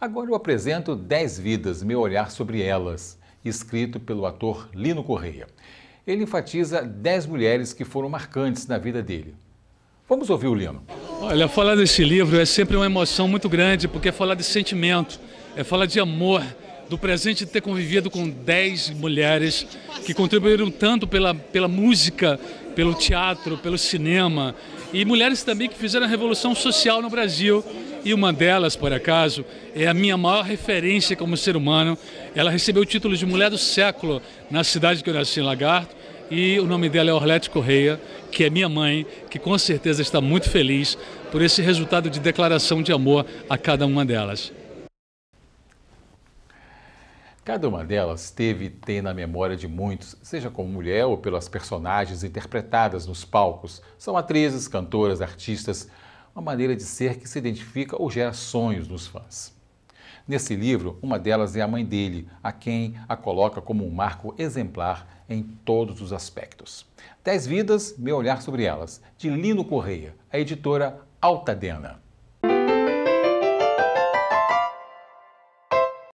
Agora eu apresento 10 Vidas, Meu Olhar sobre Elas, escrito pelo ator Lino Correia. Ele enfatiza 10 mulheres que foram marcantes na vida dele. Vamos ouvir o Lino. Olha, falar desse livro é sempre uma emoção muito grande, porque é falar de sentimento, é falar de amor, do presente de ter convivido com 10 mulheres que contribuíram tanto pela, pela música, pelo teatro, pelo cinema, e mulheres também que fizeram a revolução social no Brasil e uma delas, por acaso, é a minha maior referência como ser humano. Ela recebeu o título de Mulher do Século na cidade que eu nasci, em Lagarto. E o nome dela é Orlete Correia, que é minha mãe, que com certeza está muito feliz por esse resultado de declaração de amor a cada uma delas. Cada uma delas teve e tem na memória de muitos, seja como mulher ou pelas personagens interpretadas nos palcos. São atrizes, cantoras, artistas, a maneira de ser que se identifica ou gera sonhos nos fãs. Nesse livro, uma delas é a mãe dele, a quem a coloca como um marco exemplar em todos os aspectos. Dez Vidas, Meu Olhar sobre Elas, de Lino Correia, a editora Altadena.